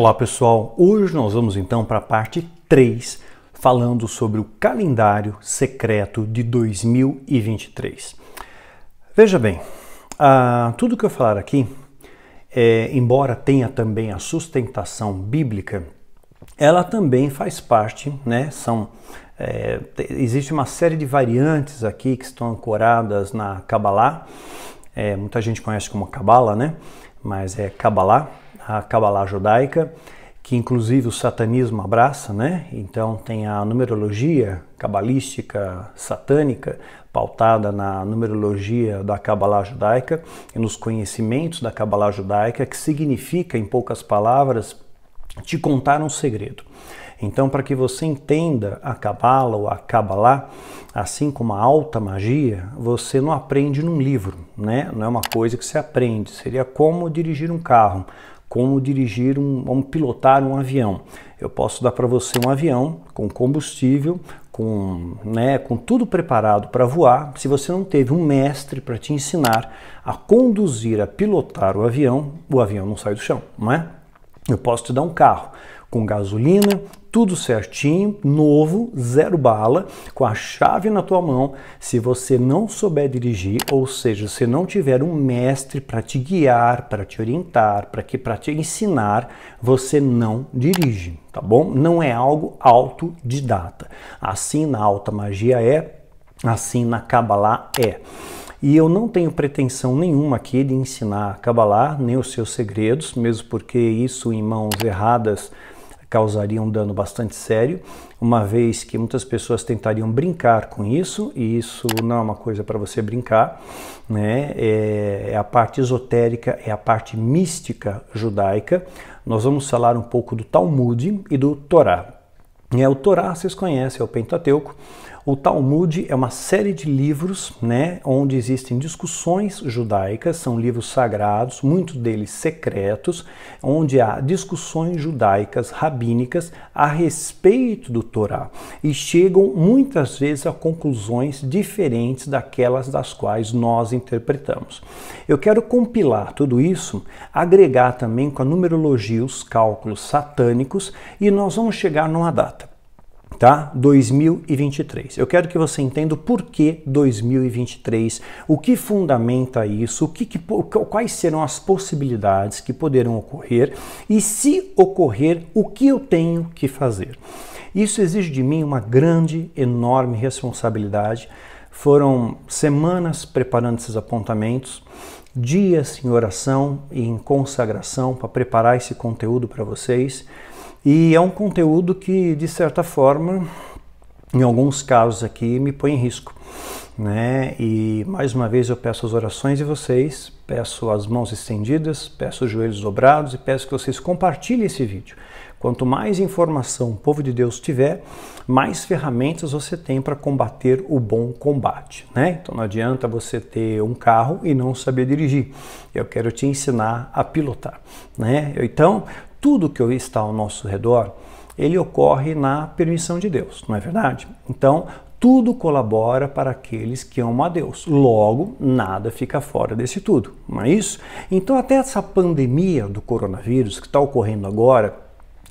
Olá pessoal, hoje nós vamos então para a parte 3, falando sobre o calendário secreto de 2023. Veja bem, ah, tudo que eu falar aqui, é, embora tenha também a sustentação bíblica, ela também faz parte, né? São, é, existe uma série de variantes aqui que estão ancoradas na Kabbalah. É, muita gente conhece como Kabbalah, né? Mas é Kabbalah a Kabbalah judaica, que inclusive o satanismo abraça, né? Então tem a numerologia cabalística satânica, pautada na numerologia da Kabbalah judaica e nos conhecimentos da Kabbalah judaica, que significa, em poucas palavras, te contar um segredo. Então, para que você entenda a cabala ou a cabalá assim como a alta magia, você não aprende num livro, né? Não é uma coisa que se aprende. Seria como dirigir um carro como dirigir um, como pilotar um avião. Eu posso dar para você um avião com combustível, com, né, com tudo preparado para voar. Se você não teve um mestre para te ensinar a conduzir, a pilotar o avião, o avião não sai do chão, não é? Eu posso te dar um carro com gasolina, tudo certinho, novo, zero bala, com a chave na tua mão. Se você não souber dirigir, ou seja, se não tiver um mestre para te guiar, para te orientar, para que para te ensinar, você não dirige, tá bom? Não é algo autodidata. Assim na alta magia é, assim na Kabbalah é. E eu não tenho pretensão nenhuma aqui de ensinar a Kabbalah, nem os seus segredos, mesmo porque isso em mãos erradas causaria um dano bastante sério, uma vez que muitas pessoas tentariam brincar com isso, e isso não é uma coisa para você brincar, né? É, é a parte esotérica, é a parte mística judaica. Nós vamos falar um pouco do Talmud e do Torá. É, o Torá, vocês conhecem, é o Pentateuco, o Talmud é uma série de livros, né, onde existem discussões judaicas, são livros sagrados, muitos deles secretos, onde há discussões judaicas rabínicas a respeito do Torá e chegam muitas vezes a conclusões diferentes daquelas das quais nós interpretamos. Eu quero compilar tudo isso, agregar também com a numerologia os cálculos satânicos e nós vamos chegar numa data tá? 2023. Eu quero que você entenda o porquê 2023, o que fundamenta isso, o que, que, quais serão as possibilidades que poderão ocorrer e se ocorrer, o que eu tenho que fazer. Isso exige de mim uma grande, enorme responsabilidade. Foram semanas preparando esses apontamentos, dias em oração e em consagração para preparar esse conteúdo para vocês. E é um conteúdo que, de certa forma, em alguns casos aqui, me põe em risco. Né? E mais uma vez eu peço as orações de vocês, peço as mãos estendidas, peço os joelhos dobrados e peço que vocês compartilhem esse vídeo. Quanto mais informação o povo de Deus tiver, mais ferramentas você tem para combater o bom combate. Né? Então não adianta você ter um carro e não saber dirigir. Eu quero te ensinar a pilotar. Né? Então, tudo que está ao nosso redor, ele ocorre na permissão de Deus, não é verdade? Então, tudo colabora para aqueles que amam a Deus. Logo, nada fica fora desse tudo, não é isso? Então, até essa pandemia do coronavírus que está ocorrendo agora,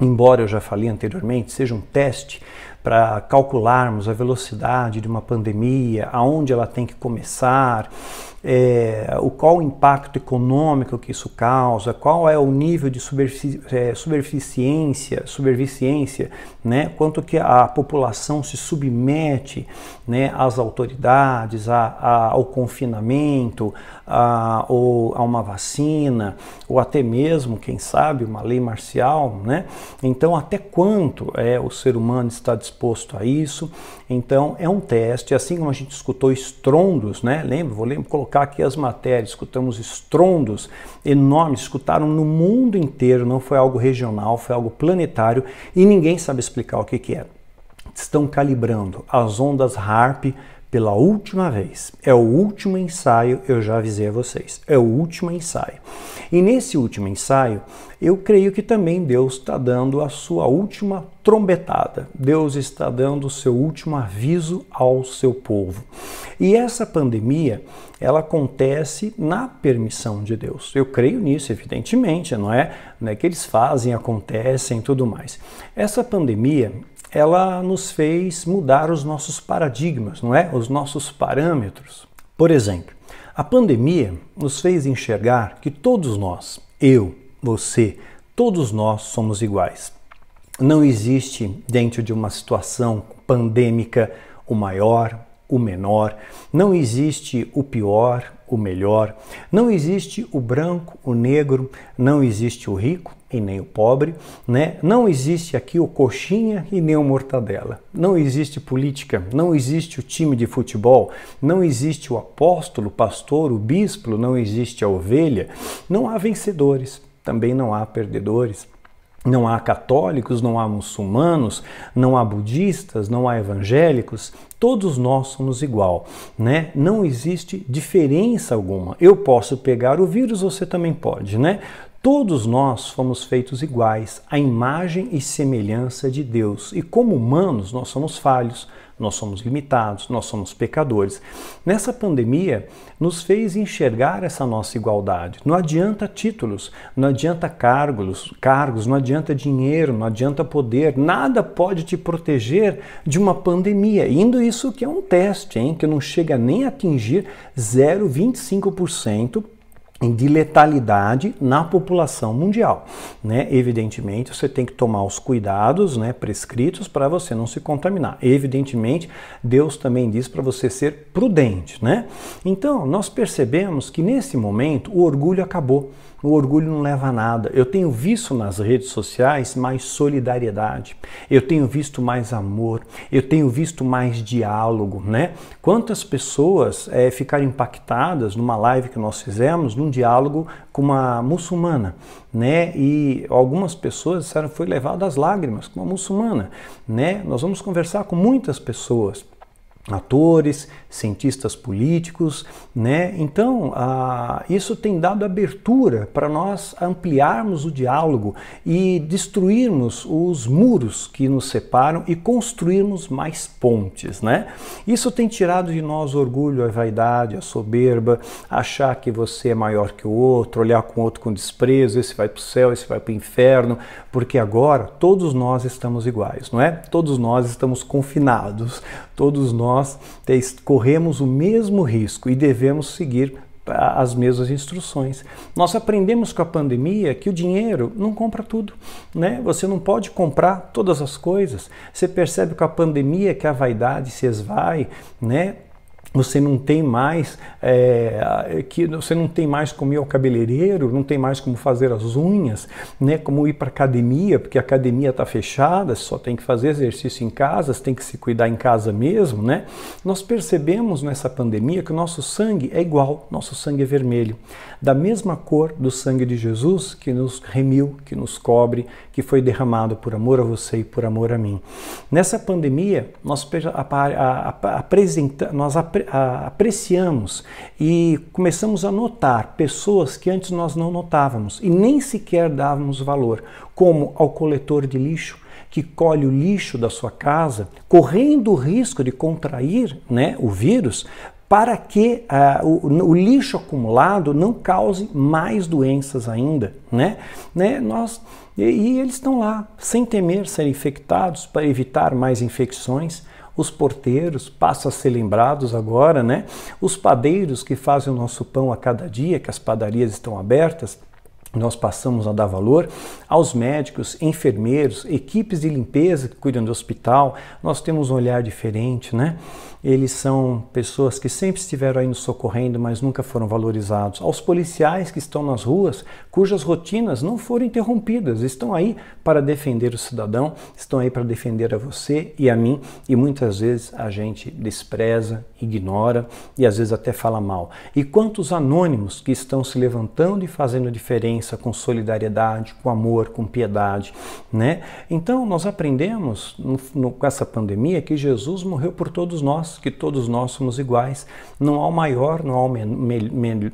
embora eu já falei anteriormente, seja um teste para calcularmos a velocidade de uma pandemia, aonde ela tem que começar, é, o qual o impacto econômico que isso causa, qual é o nível de é, superficiência, superficiência né? quanto que a população se submete né, às autoridades, a, a, ao confinamento, a, ou a uma vacina, ou até mesmo, quem sabe, uma lei marcial. Né? Então, até quanto é, o ser humano está disposto a isso? Então, é um teste, assim como a gente escutou estrondos, né? lembra? Vou lembra, colocar aqui as matérias, escutamos estrondos enormes, escutaram no mundo inteiro, não foi algo regional, foi algo planetário e ninguém sabe explicar o que, que era. É estão calibrando as ondas HARP pela última vez. É o último ensaio, eu já avisei a vocês. É o último ensaio. E nesse último ensaio, eu creio que também Deus está dando a sua última trombetada. Deus está dando o seu último aviso ao seu povo. E essa pandemia, ela acontece na permissão de Deus. Eu creio nisso, evidentemente, não é? Não é que eles fazem, acontecem, tudo mais. Essa pandemia, ela nos fez mudar os nossos paradigmas, não é? Os nossos parâmetros. Por exemplo, a pandemia nos fez enxergar que todos nós, eu, você, todos nós somos iguais. Não existe dentro de uma situação pandêmica o maior, o menor, não existe o pior, o melhor, não existe o branco, o negro, não existe o rico, e nem o pobre, né? Não existe aqui o coxinha e nem o mortadela. Não existe política, não existe o time de futebol, não existe o apóstolo, o pastor, o bispo, não existe a ovelha. Não há vencedores, também não há perdedores. Não há católicos, não há muçulmanos, não há budistas, não há evangélicos, todos nós somos igual, né? Não existe diferença alguma. Eu posso pegar o vírus, você também pode, né? Todos nós fomos feitos iguais, à imagem e semelhança de Deus. E como humanos, nós somos falhos, nós somos limitados, nós somos pecadores. Nessa pandemia, nos fez enxergar essa nossa igualdade. Não adianta títulos, não adianta cargos, cargos, não adianta dinheiro, não adianta poder, nada pode te proteger de uma pandemia. Indo isso que é um teste, hein, que não chega nem a atingir 0,25% de letalidade na população mundial. Né? Evidentemente, você tem que tomar os cuidados né, prescritos para você não se contaminar. Evidentemente, Deus também diz para você ser prudente. Né? Então, nós percebemos que nesse momento o orgulho acabou o orgulho não leva a nada. Eu tenho visto nas redes sociais mais solidariedade, eu tenho visto mais amor, eu tenho visto mais diálogo, né? Quantas pessoas é, ficaram impactadas numa live que nós fizemos, num diálogo com uma muçulmana, né? E algumas pessoas disseram foi levado às lágrimas com uma muçulmana, né? Nós vamos conversar com muitas pessoas atores, cientistas políticos, né? Então isso tem dado abertura para nós ampliarmos o diálogo e destruirmos os muros que nos separam e construirmos mais pontes, né? Isso tem tirado de nós o orgulho, a vaidade, a soberba, achar que você é maior que o outro, olhar com o outro com desprezo, esse vai para o céu, esse vai para o inferno, porque agora todos nós estamos iguais, não é? Todos nós estamos confinados todos nós corremos o mesmo risco e devemos seguir as mesmas instruções. Nós aprendemos com a pandemia que o dinheiro não compra tudo, né? Você não pode comprar todas as coisas. Você percebe com a pandemia que a vaidade se esvai, né? você não tem mais é, é, que você não tem mais como ir ao cabeleireiro, não tem mais como fazer as unhas, né? Como ir para academia, porque a academia está fechada, só tem que fazer exercício em casa, tem que se cuidar em casa mesmo, né? Nós percebemos nessa pandemia que o nosso sangue é igual, nosso sangue é vermelho, da mesma cor do sangue de Jesus que nos remiu, que nos cobre, que foi derramado por amor a você e por amor a mim. Nessa pandemia nós apresentamos apreciamos e começamos a notar pessoas que antes nós não notávamos e nem sequer dávamos valor, como ao coletor de lixo que colhe o lixo da sua casa, correndo o risco de contrair né, o vírus, para que uh, o, o, lixo acumulado não cause mais doenças ainda, né? né? Nós, e, e eles estão lá, sem temer ser infectados, para evitar mais infecções os porteiros passam a ser lembrados agora, né? Os padeiros que fazem o nosso pão a cada dia, que as padarias estão abertas, nós passamos a dar valor aos médicos, enfermeiros, equipes de limpeza que cuidam do hospital. Nós temos um olhar diferente, né? eles são pessoas que sempre estiveram aí nos socorrendo, mas nunca foram valorizados. Aos policiais que estão nas ruas, cujas rotinas não foram interrompidas, estão aí para defender o cidadão, estão aí para defender a você e a mim, e muitas vezes a gente despreza, ignora e às vezes até fala mal. E quantos anônimos que estão se levantando e fazendo diferença com solidariedade, com amor, com piedade, né? Então nós aprendemos no, no, com essa pandemia que Jesus morreu por todos nós nós, que todos nós somos iguais. Não há o maior, não há o men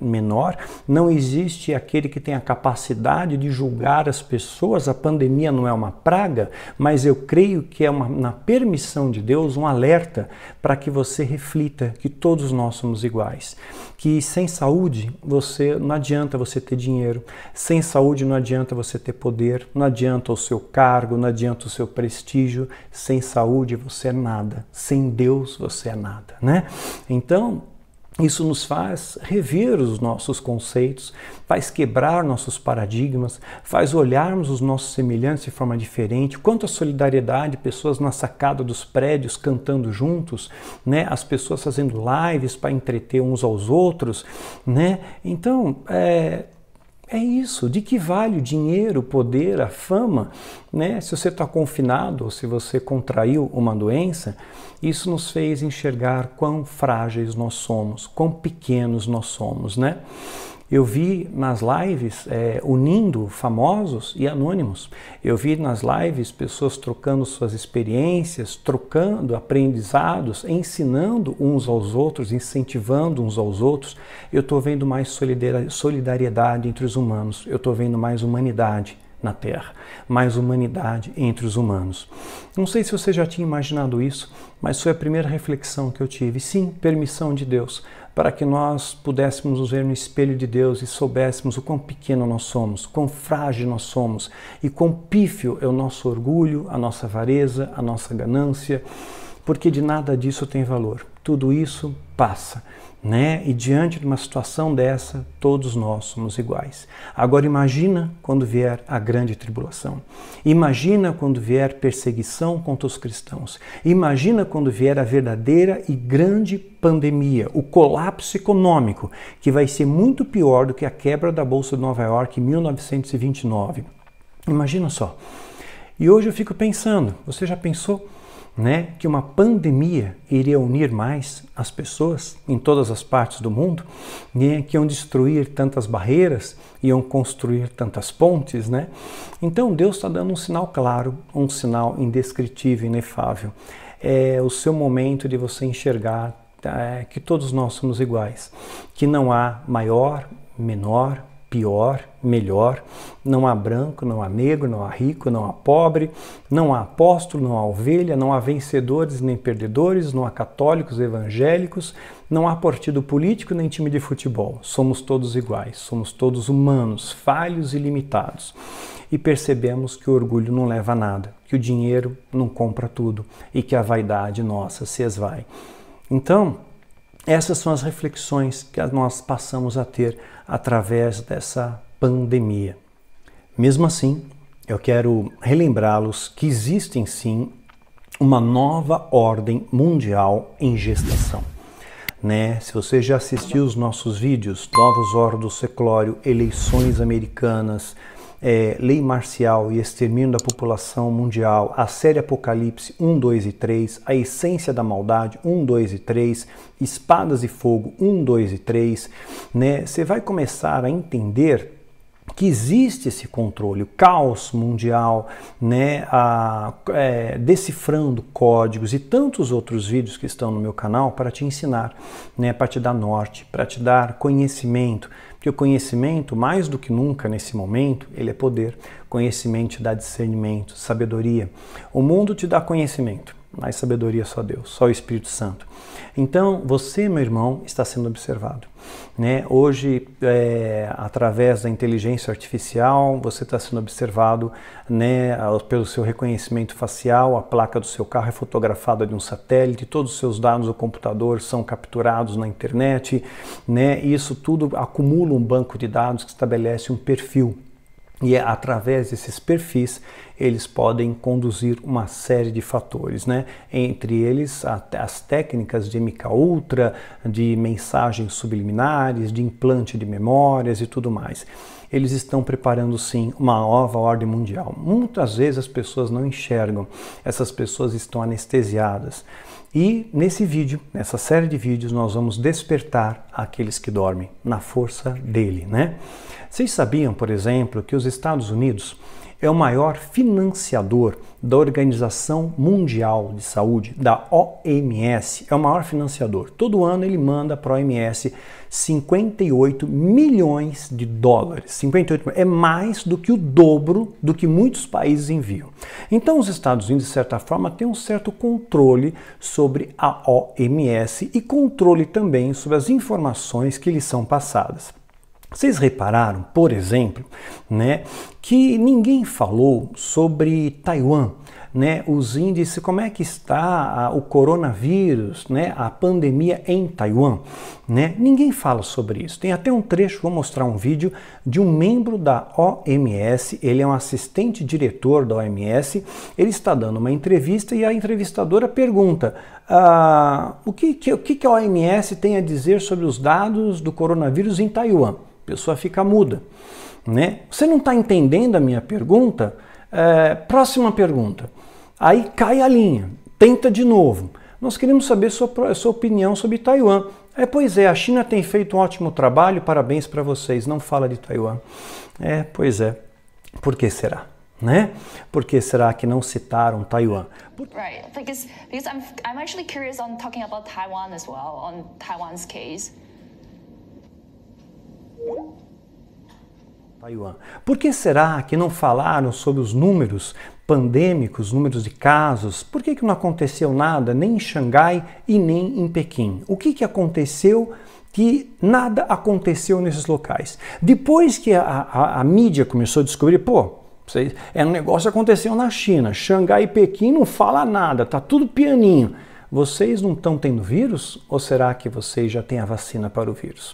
menor, não existe aquele que tem a capacidade de julgar as pessoas. A pandemia não é uma praga, mas eu creio que é uma, na permissão de Deus um alerta para que você reflita que todos nós somos iguais. Que sem saúde você não adianta você ter dinheiro, sem saúde não adianta você ter poder, não adianta o seu cargo, não adianta o seu prestígio, sem saúde você é nada, sem Deus você você é nada, né? Então, isso nos faz rever os nossos conceitos, faz quebrar nossos paradigmas, faz olharmos os nossos semelhantes de forma diferente. Quanto à solidariedade, pessoas na sacada dos prédios cantando juntos, né? as pessoas fazendo lives para entreter uns aos outros. Né? Então, é, é isso. De que vale o dinheiro, o poder, a fama? Né? Se você está confinado ou se você contraiu uma doença, isso nos fez enxergar quão frágeis nós somos, quão pequenos nós somos, né? Eu vi nas lives é, unindo famosos e anônimos. Eu vi nas lives pessoas trocando suas experiências, trocando aprendizados, ensinando uns aos outros, incentivando uns aos outros. Eu estou vendo mais solidariedade entre os humanos, eu estou vendo mais humanidade na Terra, mais humanidade entre os humanos. Não sei se você já tinha imaginado isso, mas foi a primeira reflexão que eu tive. Sim, permissão de Deus para que nós pudéssemos nos ver no espelho de Deus e soubéssemos o quão pequeno nós somos, quão frágil nós somos e quão pífio é o nosso orgulho, a nossa avareza, a nossa ganância, porque de nada disso tem valor. Tudo isso passa né? E diante de uma situação dessa, todos nós somos iguais. Agora imagina quando vier a grande tribulação. Imagina quando vier perseguição contra os cristãos. Imagina quando vier a verdadeira e grande pandemia, o colapso econômico, que vai ser muito pior do que a quebra da bolsa de Nova York em 1929. Imagina só. E hoje eu fico pensando, você já pensou né, que uma pandemia iria unir mais as pessoas em todas as partes do mundo, né, que iam destruir tantas barreiras, iam construir tantas pontes, né? Então Deus está dando um sinal claro, um sinal indescritível, inefável. É o seu momento de você enxergar é, que todos nós somos iguais, que não há maior, menor, pior, melhor. Não há branco, não há negro, não há rico, não há pobre, não há apóstolo, não há ovelha, não há vencedores nem perdedores, não há católicos, evangélicos, não há partido político nem time de futebol. Somos todos iguais, somos todos humanos, falhos e limitados. E percebemos que o orgulho não leva a nada, que o dinheiro não compra tudo e que a vaidade nossa se esvai. Então, essas são as reflexões que nós passamos a ter através dessa pandemia. Mesmo assim, eu quero relembrá-los que existem sim uma nova ordem mundial em gestação. Né? Se você já assistiu os nossos vídeos, Novos Ordos Seclório, Eleições Americanas, é, lei marcial e extermínio da população mundial, a série Apocalipse 1, 2 e 3, a essência da maldade 1, 2 e 3, espadas e fogo 1, 2 e 3, né? Você vai começar a entender que existe esse controle, o caos mundial, né, a, é, decifrando códigos e tantos outros vídeos que estão no meu canal para te ensinar, né, para te dar norte, para te dar conhecimento, porque o conhecimento, mais do que nunca nesse momento, ele é poder. Conhecimento dá discernimento, sabedoria. O mundo te dá conhecimento, mas sabedoria só Deus, só o Espírito Santo. Então, você, meu irmão, está sendo observado. Né? Hoje, é, através da inteligência artificial, você está sendo observado né, pelo seu reconhecimento facial, a placa do seu carro é fotografada de um satélite, todos os seus dados do computador são capturados na internet, né? isso tudo acumula um banco de dados que estabelece um perfil. E é através desses perfis eles podem conduzir uma série de fatores, né? Entre eles as técnicas de MK Ultra, de mensagens subliminares, de implante de memórias e tudo mais. Eles estão preparando sim uma nova ordem mundial. Muitas vezes as pessoas não enxergam, essas pessoas estão anestesiadas. E nesse vídeo, nessa série de vídeos, nós vamos despertar aqueles que dormem na força dele, né? Vocês sabiam, por exemplo, que os Estados Unidos é o maior financiador da Organização Mundial de Saúde, da OMS. É o maior financiador. Todo ano ele manda para a OMS 58 milhões de dólares. 58 é mais do que o dobro do que muitos países enviam. Então os Estados Unidos, de certa forma, têm um certo controle sobre a OMS e controle também sobre as informações que lhes são passadas. Vocês repararam, por exemplo, né, que ninguém falou sobre Taiwan, né, os índices, como é que está a, o coronavírus, né, a pandemia em Taiwan. Né? Ninguém fala sobre isso. Tem até um trecho, vou mostrar um vídeo de um membro da OMS, ele é um assistente diretor da OMS, ele está dando uma entrevista e a entrevistadora pergunta ah, o, que, que, o que a OMS tem a dizer sobre os dados do coronavírus em Taiwan a pessoa fica muda. Né? Você não está entendendo a minha pergunta? É, próxima pergunta. Aí cai a linha, tenta de novo. Nós queremos saber sua, sua opinião sobre Taiwan. É, pois é, a China tem feito um ótimo trabalho, parabéns para vocês. Não fala de Taiwan. É, pois é. Por que será? né? Por que será que não citaram Taiwan? Por... Right, because because I'm I'm actually curious on talking about Taiwan as well on Taiwan's case. Taiwan. Por que será que não falaram sobre os números pandêmicos, números de casos? Por que, que não aconteceu nada nem em Xangai e nem em Pequim? O que, que aconteceu que nada aconteceu nesses locais? Depois que a, a, a mídia começou a descobrir, pô, é um negócio que aconteceu na China, Xangai e Pequim não fala nada, tá tudo pianinho vocês não estão tendo vírus? Ou será que vocês já têm a vacina para o vírus?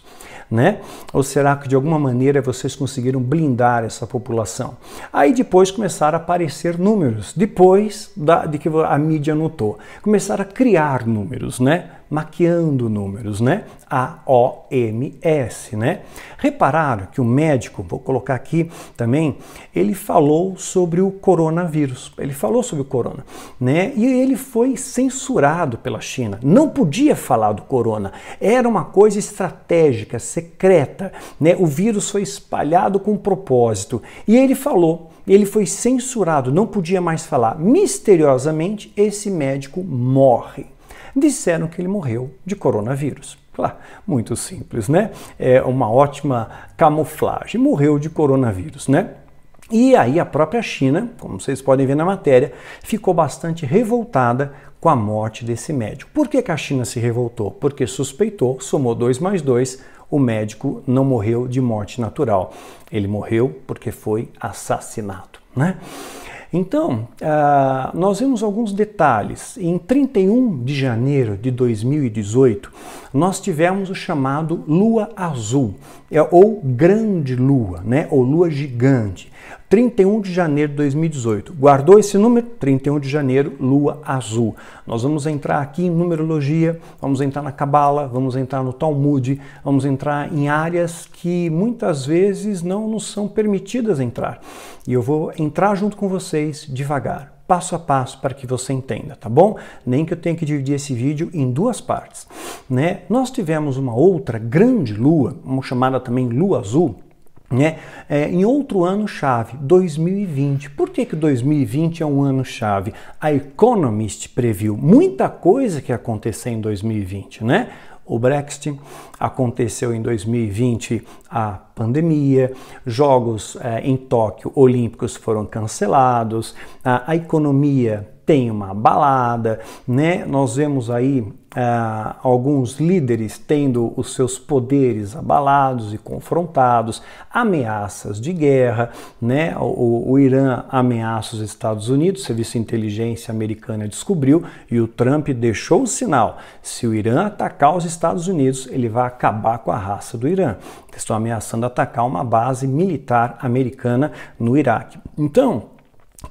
Né? Ou será que de alguma maneira vocês conseguiram blindar essa população? Aí depois começaram a aparecer números, depois da, de que a mídia notou. Começaram a criar números, né? maquiando números, né? A O M S, né? Repararam que o médico, vou colocar aqui também, ele falou sobre o coronavírus. Ele falou sobre o corona, né? E ele foi censurado pela China. Não podia falar do corona. Era uma coisa estratégica, secreta, né? O vírus foi espalhado com propósito. E ele falou ele foi censurado, não podia mais falar. Misteriosamente, esse médico morre disseram que ele morreu de coronavírus. Claro, muito simples, né? É uma ótima camuflagem. Morreu de coronavírus, né? E aí a própria China, como vocês podem ver na matéria, ficou bastante revoltada com a morte desse médico. Por que, que a China se revoltou? Porque suspeitou, somou dois mais dois, o médico não morreu de morte natural. Ele morreu porque foi assassinado. Né? Então, ah, nós vemos alguns detalhes. Em 31 de janeiro de 2018, nós tivemos o chamado Lua Azul, é, ou Grande Lua, né? ou Lua Gigante. 31 de janeiro de 2018. Guardou esse número? 31 de janeiro, lua azul. Nós vamos entrar aqui em numerologia, vamos entrar na cabala, vamos entrar no Talmud, vamos entrar em áreas que muitas vezes não nos são permitidas entrar. E eu vou entrar junto com vocês devagar passo a passo para que você entenda, tá bom? Nem que eu tenha que dividir esse vídeo em duas partes, né? Nós tivemos uma outra grande lua, uma chamada também lua azul, né? É, em outro ano-chave, 2020. Por que, que 2020 é um ano-chave? A Economist previu muita coisa que ia acontecer em 2020, né? O Brexit aconteceu em 2020, a pandemia, jogos é, em Tóquio Olímpicos foram cancelados, a, a economia tem uma balada, né? Nós vemos aí ah, alguns líderes tendo os seus poderes abalados e confrontados, ameaças de guerra, né? O, o, Irã ameaça os Estados Unidos, o Serviço de Inteligência Americana descobriu e o Trump deixou o sinal: se o Irã atacar os Estados Unidos, ele vai acabar com a raça do Irã. estão ameaçando atacar uma base militar americana no Iraque. Então,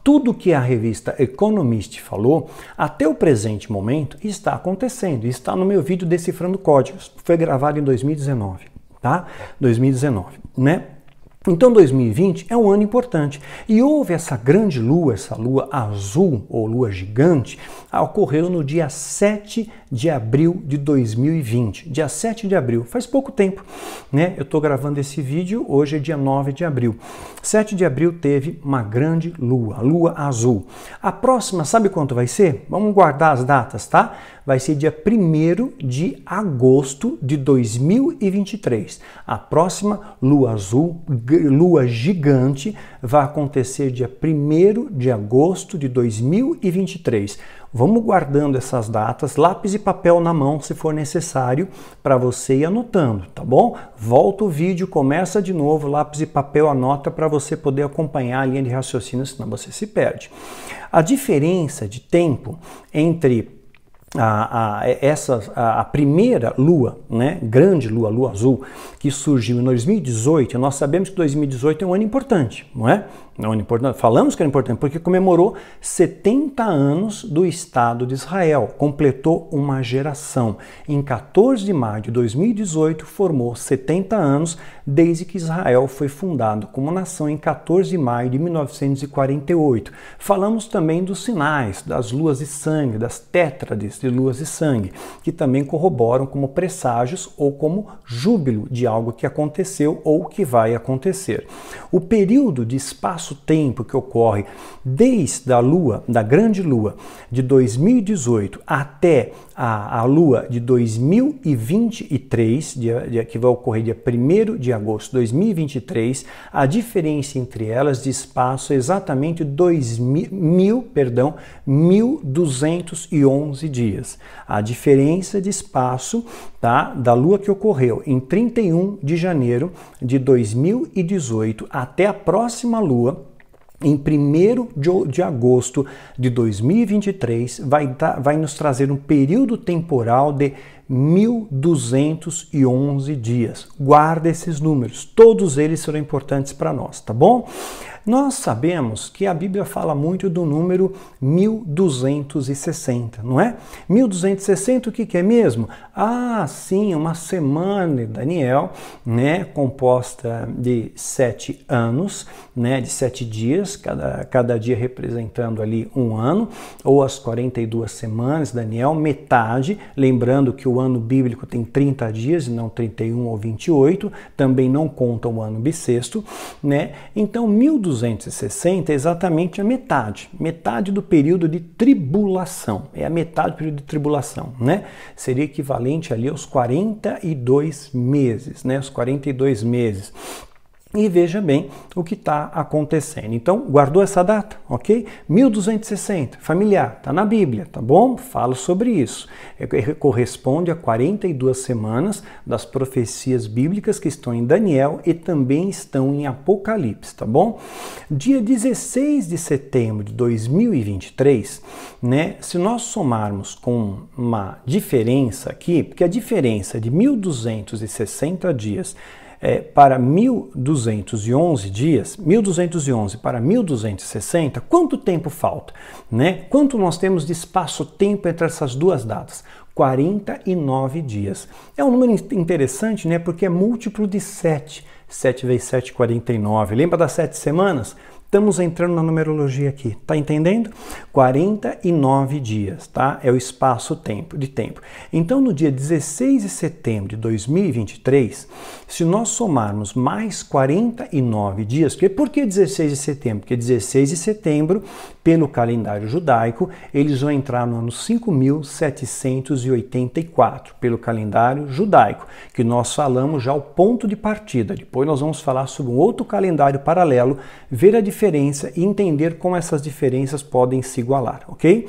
tudo que a revista Economist falou até o presente momento está acontecendo, está no meu vídeo decifrando códigos. Foi gravado em 2019, tá? 2019, né? Então 2020 é um ano importante e houve essa grande lua, essa lua azul ou lua gigante, ocorreu no dia 7 de abril de 2020. Dia 7 de abril, faz pouco tempo, né? Eu estou gravando esse vídeo, hoje é dia 9 de abril. 7 de abril teve uma grande lua, lua azul. A próxima, sabe quanto vai ser? Vamos guardar as datas, tá? Vai ser dia 1 de agosto de 2023. A próxima lua azul, lua gigante, vai acontecer dia 1 de agosto de 2023. Vamos guardando essas datas, lápis e papel na mão se for necessário para você ir anotando, tá bom? Volta o vídeo, começa de novo, lápis e papel anota para você poder acompanhar a linha de raciocínio, senão você se perde. A diferença de tempo entre a, a, essa, a, a, primeira lua, né, grande lua, lua azul, que surgiu em 2018, nós sabemos que 2018 é um ano importante, não é? Não, é importante. Falamos que era importante porque comemorou 70 anos do Estado de Israel, completou uma geração. Em 14 de maio de 2018, formou 70 anos desde que Israel foi fundado como nação em 14 de maio de 1948. Falamos também dos sinais, das luas de sangue, das tétrades de luas de sangue, que também corroboram como presságios ou como júbilo de algo que aconteceu ou que vai acontecer. O período de espaço espaço-tempo que ocorre desde a lua, da grande lua de 2018 até a, a Lua de 2023, dia, dia, que vai ocorrer dia 1 de agosto de 2023, a diferença entre elas de espaço é exatamente mil, perdão, 1.211 dias. A diferença de espaço tá, da Lua que ocorreu em 31 de janeiro de 2018 até a próxima Lua, em 1 de agosto de 2023, vai, vai nos trazer um período temporal de 1.211 dias. Guarda esses números, todos eles serão importantes para nós, tá bom? Nós sabemos que a Bíblia fala muito do número 1260, não é? 1260 o que, que é mesmo? Ah, sim, uma semana de Daniel, né, composta de sete anos, né, de sete dias, cada, cada dia representando ali um ano, ou as 42 semanas, Daniel, metade, lembrando que o o ano bíblico tem 30 dias, não 31 ou 28, também não conta o ano bissexto, né? Então 1260 é exatamente a metade, metade do período de tribulação, é a metade do período de tribulação, né? Seria equivalente ali aos 42 meses, né? Os 42 meses e veja bem o que está acontecendo. Então, guardou essa data, ok? 1260, familiar, está na Bíblia, tá bom? Falo sobre isso. É, é, corresponde a 42 semanas das profecias bíblicas que estão em Daniel e também estão em Apocalipse, tá bom? Dia 16 de setembro de 2023, né? Se nós somarmos com uma diferença aqui, porque a diferença é de 1260 dias é, para 1211 dias, 1211 para 1260, quanto tempo falta? Né? Quanto nós temos de espaço-tempo entre essas duas datas? 49 dias. É um número interessante, né? Porque é múltiplo de 7. 7 vezes 7, 49. Lembra das 7 semanas? Estamos entrando na numerologia aqui, tá entendendo? 49 dias, tá? É o espaço-tempo de tempo. Então, no dia 16 de setembro de 2023, se nós somarmos mais 49 dias, porque por que 16 de setembro? Porque 16 de setembro, pelo calendário judaico, eles vão entrar no ano 5784, pelo calendário judaico, que nós falamos já o ponto de partida. Depois nós vamos falar sobre um outro calendário paralelo, ver a diferença diferença e entender como essas diferenças podem se igualar, ok?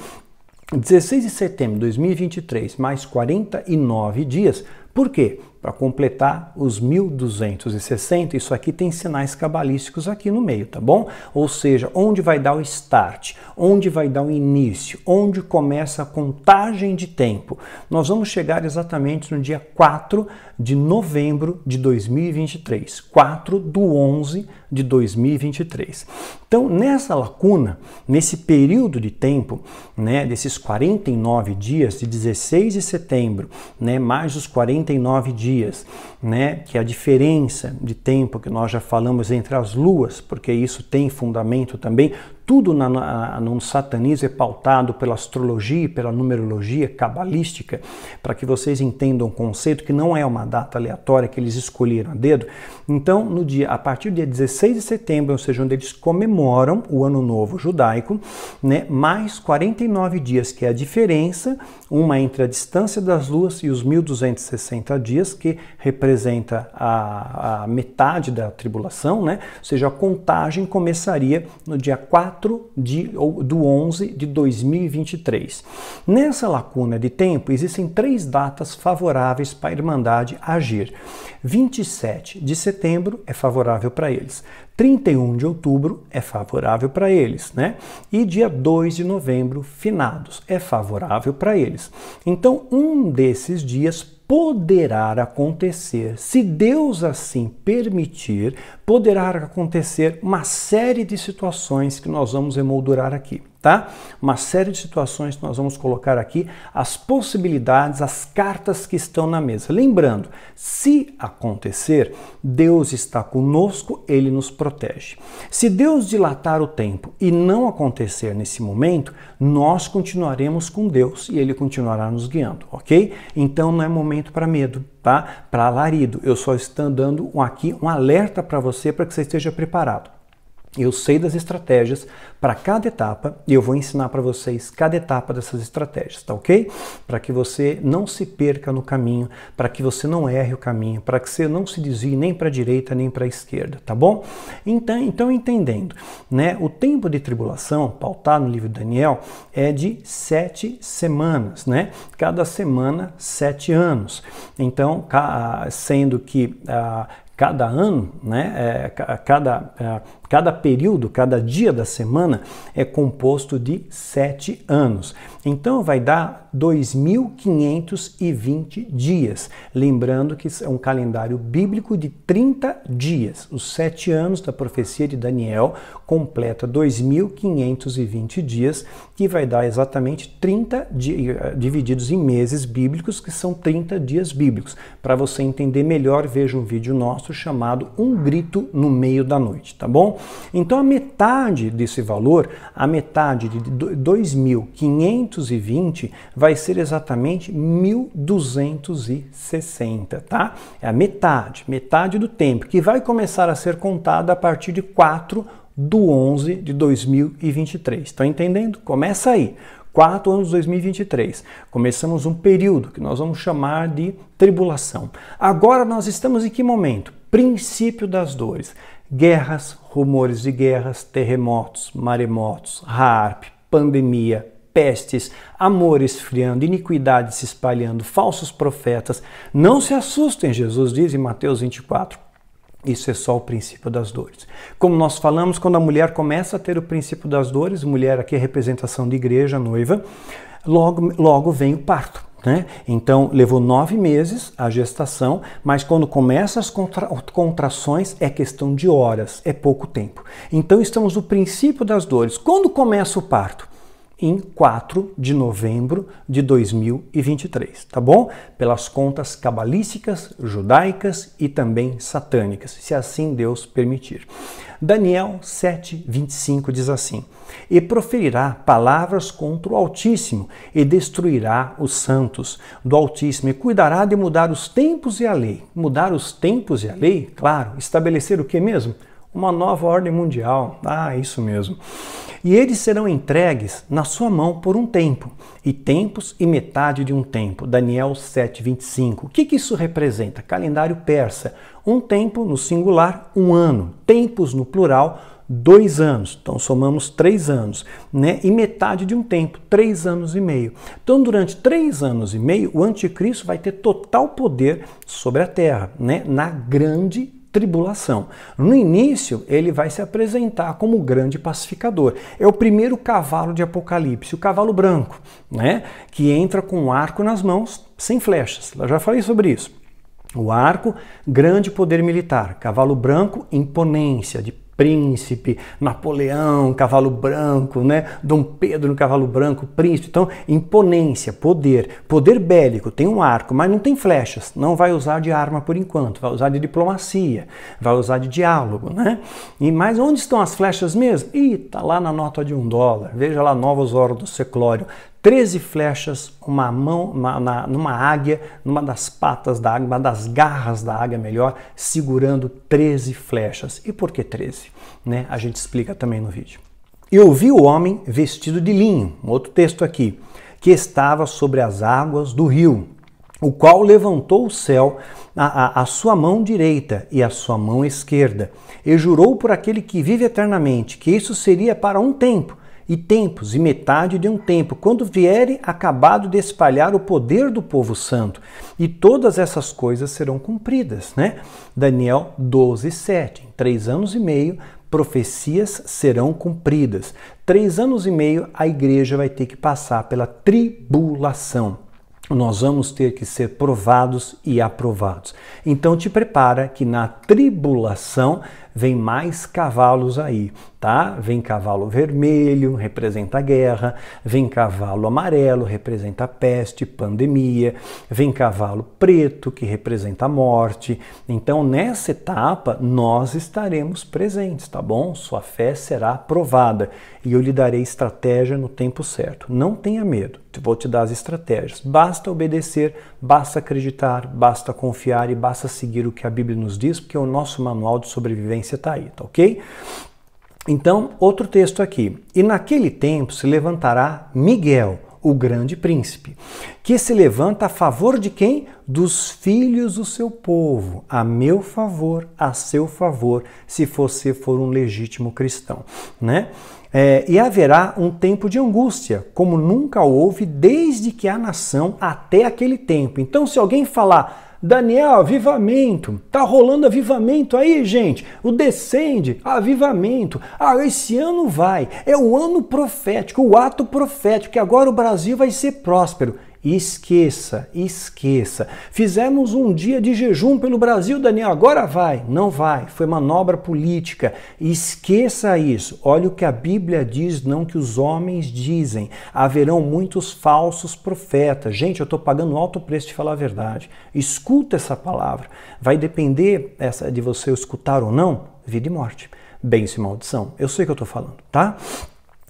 16 de setembro de 2023, mais 49 dias. Por quê? Para completar os 1260, isso aqui tem sinais cabalísticos aqui no meio, tá bom? Ou seja, onde vai dar o start, onde vai dar o início, onde começa a contagem de tempo. Nós vamos chegar exatamente no dia 4 de novembro de 2023, 4 do 11 de 2023. Então, nessa lacuna, nesse período de tempo, né, desses 49 dias, de 16 de setembro, né, mais os 49 dias, né, que é a diferença de tempo que nós já falamos entre as luas, porque isso tem fundamento também. Tudo na, na, no satanismo é pautado pela astrologia, pela numerologia cabalística, para que vocês entendam o conceito que não é uma data aleatória que eles escolheram a dedo. Então, no dia a partir do dia 16 de setembro, ou seja, onde eles comemoram o Ano Novo Judaico, né, mais 49 dias, que é a diferença, uma entre a distância das luas e os 1260 dias que representa representa a, a metade da tribulação, né? ou seja, a contagem começaria no dia 4 de, ou, do 11 de 2023. Nessa lacuna de tempo, existem três datas favoráveis para a Irmandade agir. 27 de setembro é favorável para eles, 31 de outubro é favorável para eles, né? E dia 2 de novembro, finados, é favorável para eles. Então, um desses dias poderá acontecer, se Deus assim permitir, poderá acontecer uma série de situações que nós vamos emoldurar aqui, tá? Uma série de situações que nós vamos colocar aqui, as possibilidades, as cartas que estão na mesa. Lembrando, se acontecer, Deus está conosco, ele nos protege. Se Deus dilatar o tempo e não acontecer nesse momento, nós continuaremos com Deus e ele continuará nos guiando, ok? Então não é momento para medo tá? Para alarido. Eu só estou dando um, aqui um alerta para você para que você esteja preparado. Eu sei das estratégias para cada etapa e eu vou ensinar para vocês cada etapa dessas estratégias, tá ok? Para que você não se perca no caminho, para que você não erre o caminho, para que você não se desvie nem para a direita nem para a esquerda, tá bom? Então, então entendendo, né? O tempo de tribulação, pautado no livro de Daniel, é de sete semanas, né? Cada semana, sete anos. Então, ah, sendo que ah, cada ano, né, é, cada ah, Cada período, cada dia da semana é composto de sete anos. Então vai dar 2.520 dias. Lembrando que é um calendário bíblico de 30 dias. Os sete anos da profecia de Daniel completa 2.520 dias, que vai dar exatamente 30 dias, eh, divididos em meses bíblicos, que são 30 dias bíblicos. Para você entender melhor, veja um vídeo nosso chamado Um Grito no Meio da Noite, tá bom? Então a metade desse valor, a metade de 2.520 vai ser exatamente 1.260, tá? É a metade, metade do tempo, que vai começar a ser contada a partir de 4 do 11 de 2023. Estão entendendo? Começa aí. 4 anos de 2023. Começamos um período que nós vamos chamar de tribulação. Agora nós estamos em que momento? Princípio das dores. Guerras, rumores de guerras, terremotos, maremotos, harp, pandemia, pestes, amor esfriando, iniquidade se espalhando, falsos profetas. Não se assustem, Jesus diz em Mateus 24. Isso é só o princípio das dores. Como nós falamos, quando a mulher começa a ter o princípio das dores, mulher aqui é representação de igreja, noiva, logo, logo vem o parto. Né? Então levou nove meses a gestação, mas quando começa as contra contrações é questão de horas, é pouco tempo. Então estamos no princípio das dores. Quando começa o parto? Em 4 de novembro de 2023, tá bom? Pelas contas cabalísticas, judaicas e também satânicas, se assim Deus permitir. Daniel 7:25 diz assim: E proferirá palavras contra o Altíssimo, e destruirá os santos do Altíssimo, e cuidará de mudar os tempos e a lei. Mudar os tempos e a lei, claro, estabelecer o que mesmo? uma nova ordem mundial. Ah, isso mesmo. E eles serão entregues na sua mão por um tempo, e tempos e metade de um tempo. Daniel 7:25. O que, que isso representa? Calendário persa. Um tempo no singular, um ano. Tempos no plural, dois anos, então somamos três anos, né? E metade de um tempo, três anos e meio. Então, durante três anos e meio, o anticristo vai ter total poder sobre a terra, né? Na grande tribulação. No início, ele vai se apresentar como o grande pacificador. É o primeiro cavalo de Apocalipse, o cavalo branco, né? que entra com um arco nas mãos, sem flechas. Eu já falei sobre isso. O arco, grande poder militar, cavalo branco, imponência, de príncipe, Napoleão, cavalo branco, né? Dom Pedro no cavalo branco, príncipe. Então, imponência, poder, poder bélico, tem um arco, mas não tem flechas. Não vai usar de arma por enquanto, vai usar de diplomacia, vai usar de diálogo, né? E mais onde estão as flechas mesmo? Ih, tá lá na nota de um dólar. Veja lá Novos Oros do Seclório, 13 flechas uma mão, uma, na, numa águia, numa das patas da águia, uma das garras da águia, melhor, segurando 13 flechas. E por que 13? Né? A gente explica também no vídeo. eu vi o homem vestido de linho, um outro texto aqui, que estava sobre as águas do rio, o qual levantou o céu a, a, a, sua mão direita e a sua mão esquerda, e jurou por aquele que vive eternamente, que isso seria para um tempo, e tempos, e metade de um tempo, quando vierem acabado de espalhar o poder do povo santo. E todas essas coisas serão cumpridas, né? Daniel 12, 7. Em três anos e meio, profecias serão cumpridas. Três anos e meio, a igreja vai ter que passar pela tribulação nós vamos ter que ser provados e aprovados. Então te prepara que na tribulação vem mais cavalos aí, tá? Vem cavalo vermelho, representa a guerra, vem cavalo amarelo, representa a peste, pandemia, vem cavalo preto, que representa a morte. Então, nessa etapa, nós estaremos presentes, tá bom? Sua fé será aprovada e eu lhe darei estratégia no tempo certo. Não tenha medo, vou te dar as estratégias. Basta obedecer, basta acreditar, basta confiar e basta seguir o que a Bíblia nos diz, porque é o nosso manual de sobrevivência evidência está aí, tá ok? Então, outro texto aqui. E naquele tempo se levantará Miguel, o grande príncipe, que se levanta a favor de quem? Dos filhos do seu povo, a meu favor, a seu favor, se você for um legítimo cristão, né? É, e haverá um tempo de angústia, como nunca houve desde que a nação até aquele tempo. Então, se alguém falar Daniel, avivamento. Tá rolando avivamento aí, gente. O descende, avivamento. Ah, esse ano vai. É o ano profético, o ato profético, que agora o Brasil vai ser próspero. Esqueça, esqueça. Fizemos um dia de jejum pelo Brasil, Daniel, agora vai. Não vai, foi manobra política. Esqueça isso. Olha o que a Bíblia diz, não que os homens dizem. Haverão muitos falsos profetas. Gente, eu estou pagando alto preço de falar a verdade. Escuta essa palavra. Vai depender essa de você escutar ou não, vida e morte. Bem, se maldição. Eu sei o que eu estou falando, tá?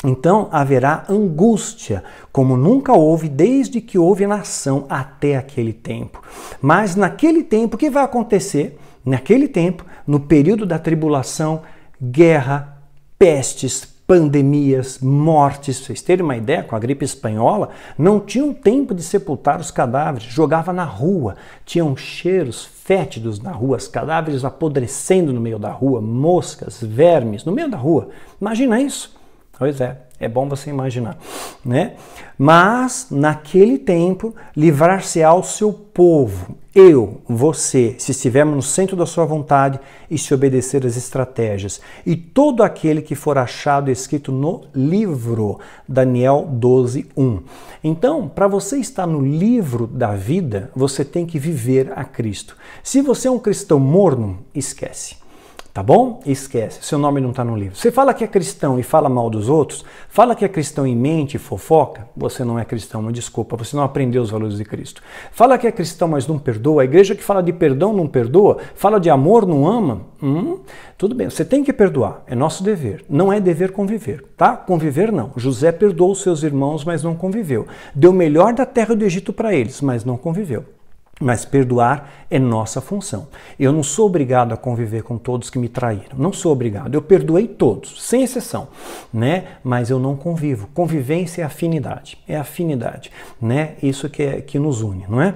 Então haverá angústia, como nunca houve desde que houve a nação até aquele tempo. Mas naquele tempo, o que vai acontecer? Naquele tempo, no período da tribulação, guerra, pestes, pandemias, mortes. Pra vocês terem uma ideia, com a gripe espanhola, não tinham tempo de sepultar os cadáveres, jogava na rua, tinham cheiros fétidos na rua, os cadáveres apodrecendo no meio da rua, moscas, vermes no meio da rua. Imagina isso. Pois é, é bom você imaginar, né? Mas naquele tempo livrar-se-á o seu povo, eu, você, se estivermos no centro da sua vontade e se obedecer às estratégias, e todo aquele que for achado escrito no livro, Daniel 12, 1. Então, para você estar no livro da vida, você tem que viver a Cristo. Se você é um cristão morno, esquece tá bom? Esquece, seu nome não está no livro. Você fala que é cristão e fala mal dos outros, fala que é cristão e mente e fofoca, você não é cristão, uma desculpa, você não aprendeu os valores de Cristo. Fala que é cristão, mas não perdoa, a igreja que fala de perdão não perdoa, fala de amor, não ama, hum, tudo bem, você tem que perdoar, é nosso dever, não é dever conviver, tá? Conviver não. José perdoou seus irmãos, mas não conviveu. Deu melhor da terra do Egito para eles, mas não conviveu. Mas perdoar é nossa função. Eu não sou obrigado a conviver com todos que me traíram. Não sou obrigado. Eu perdoei todos, sem exceção, né? Mas eu não convivo. Convivência é afinidade. É afinidade, né? Isso que é que nos une, não é?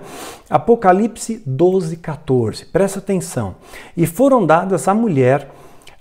Apocalipse 12, 14. Presta atenção. E foram dadas à mulher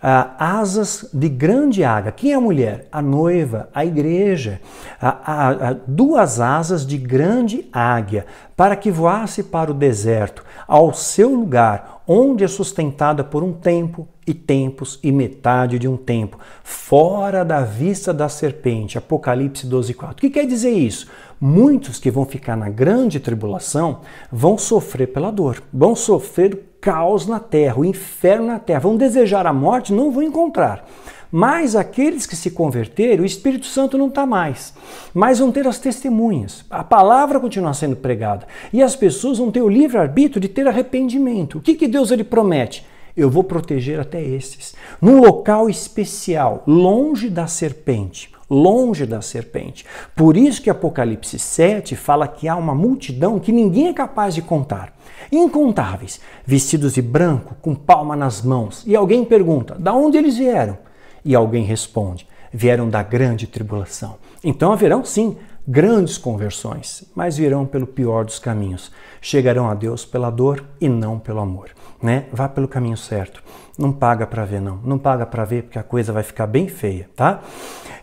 ah, asas de grande águia. Quem é a mulher? A noiva, a igreja. Ah, ah, ah, duas asas de grande águia, para que voasse para o deserto, ao seu lugar, onde é sustentada por um tempo e tempos e metade de um tempo, fora da vista da serpente. Apocalipse 12:4. O que quer dizer isso? Muitos que vão ficar na grande tribulação vão sofrer pela dor, vão sofrer caos na terra, o inferno na terra. Vão desejar a morte, não vão encontrar. Mas aqueles que se converterem, o Espírito Santo não está mais. Mas vão ter as testemunhas. A palavra continua sendo pregada. E as pessoas vão ter o livre-arbítrio de ter arrependimento. O que, que Deus ele promete? Eu vou proteger até esses. Num local especial, longe da serpente longe da serpente. Por isso que Apocalipse 7 fala que há uma multidão que ninguém é capaz de contar. Incontáveis, vestidos de branco, com palma nas mãos. E alguém pergunta: "Da onde eles vieram?" E alguém responde: "Vieram da grande tribulação". Então haverão sim grandes conversões, mas virão pelo pior dos caminhos. Chegarão a Deus pela dor e não pelo amor, né? Vá pelo caminho certo não paga para ver não, não paga para ver porque a coisa vai ficar bem feia, tá?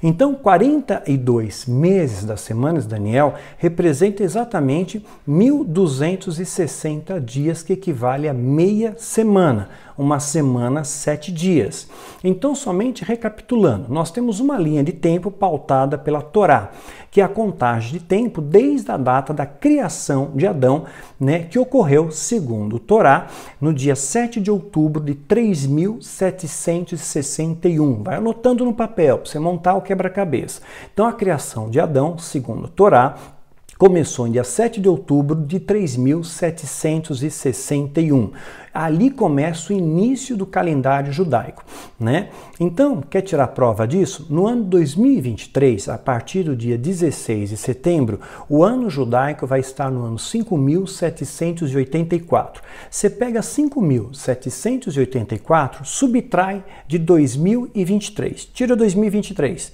Então, 42 meses das semanas Daniel representa exatamente 1260 dias que equivale a meia semana, uma semana sete dias. Então, somente recapitulando, nós temos uma linha de tempo pautada pela Torá, que é a contagem de tempo desde a data da criação de Adão, né, que ocorreu segundo Torá no dia 7 de outubro de três 3.761. Vai anotando no papel para você montar o quebra-cabeça. Então, a criação de Adão, segundo Torá, começou em dia 7 de outubro de 3761. Ali começa o início do calendário judaico, né? Então, quer tirar prova disso? No ano 2023, a partir do dia 16 de setembro, o ano judaico vai estar no ano 5784. Você pega 5784, subtrai de 2023, tira 2023.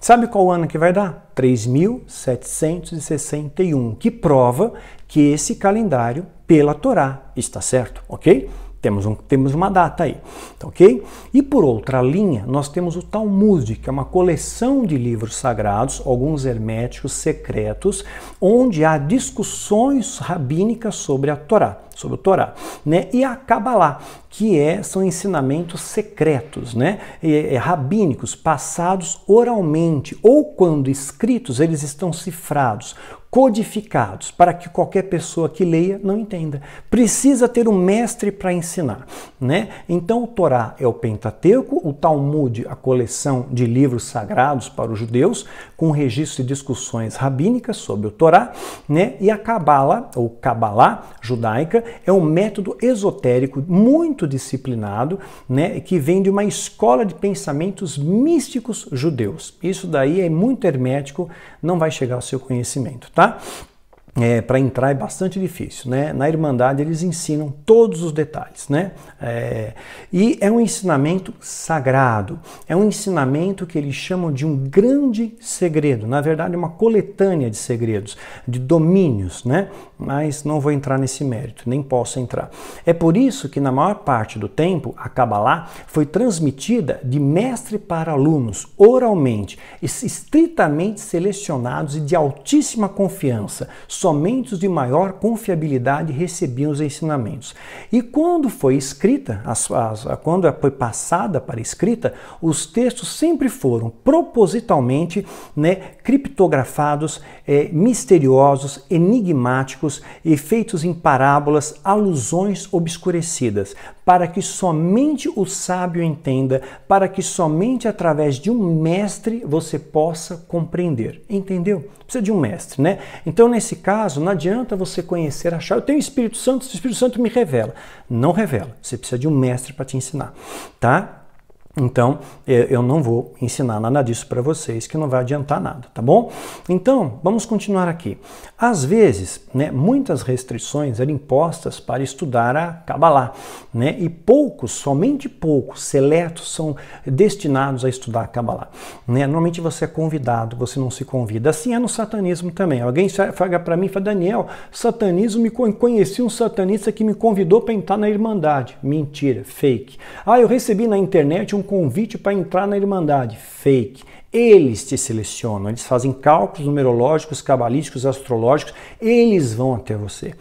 Sabe qual ano que vai dar? 3761, que prova que esse calendário pela Torá está certo, ok? Temos, um, temos uma data aí, tá ok? E por outra linha, nós temos o Talmud, que é uma coleção de livros sagrados, alguns herméticos secretos, onde há discussões rabínicas sobre a Torá sobre o Torá, né? E a Kabbalah, que é, são ensinamentos secretos, né? E é, rabínicos, passados oralmente ou quando escritos, eles estão cifrados, codificados para que qualquer pessoa que leia não entenda. Precisa ter um mestre para ensinar, né? Então o Torá é o Pentateuco, o Talmud a coleção de livros sagrados para os judeus, com registro de discussões rabínicas sobre o Torá, né? E a Cabala ou Cabalá judaica é um método esotérico muito disciplinado, né, que vem de uma escola de pensamentos místicos judeus. Isso daí é muito hermético, não vai chegar ao seu conhecimento, tá? É, para entrar é bastante difícil, né? Na Irmandade eles ensinam todos os detalhes, né? É, e é um ensinamento sagrado, é um ensinamento que eles chamam de um grande segredo, na verdade é uma coletânea de segredos, de domínios, né? mas não vou entrar nesse mérito, nem posso entrar. É por isso que, na maior parte do tempo, a Kabbalah foi transmitida de mestre para alunos, oralmente, estritamente selecionados e de altíssima confiança. Somente os de maior confiabilidade recebiam os ensinamentos. E quando foi escrita, as, as, quando foi passada para escrita, os textos sempre foram propositalmente né, criptografados, é, misteriosos, enigmáticos efeitos em parábolas, alusões obscurecidas, para que somente o sábio entenda, para que somente através de um mestre você possa compreender. Entendeu? Precisa de um mestre, né? Então, nesse caso, não adianta você conhecer, achar, eu tenho o Espírito Santo, o Espírito Santo me revela. Não revela. Você precisa de um mestre para te ensinar, tá? Então, é, eu não vou ensinar nada disso para vocês, que não vai adiantar nada, tá bom? Então, vamos continuar aqui. Às vezes, né, muitas restrições eram impostas para estudar a Kabbalah, né? E poucos, somente poucos, seletos, são destinados a estudar a Kabbalah. Né? Normalmente você é convidado, você não se convida. Assim é no satanismo também. Alguém fala para mim, fala, Daniel, satanismo, me conheci um satanista que me convidou para entrar na Irmandade. Mentira, fake. Ah, eu recebi na internet um convite para entrar na Irmandade. Fake. Eles te selecionam, eles fazem cálculos numerológicos, cabalísticos, astrológicos, eles vão até você.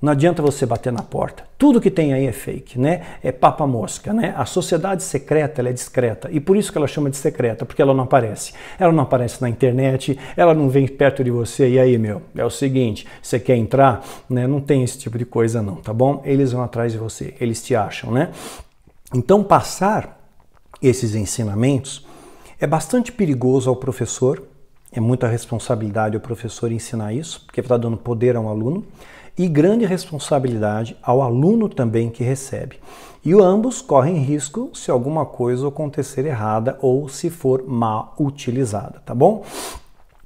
Não adianta você bater na porta. Tudo que tem aí é fake, né? É papa mosca, né? A sociedade secreta, ela é discreta e por isso que ela chama de secreta, porque ela não aparece. Ela não aparece na internet, ela não vem perto de você. E aí, meu, é o seguinte, você quer entrar, né? Não tem esse tipo de coisa não, tá bom? Eles vão atrás de você, eles te acham, né? Então passar esses ensinamentos, é bastante perigoso ao professor, é muita responsabilidade ao professor ensinar isso, porque está dando poder a um aluno, e grande responsabilidade ao aluno também que recebe. E ambos correm risco se alguma coisa acontecer errada ou se for mal utilizada, tá bom?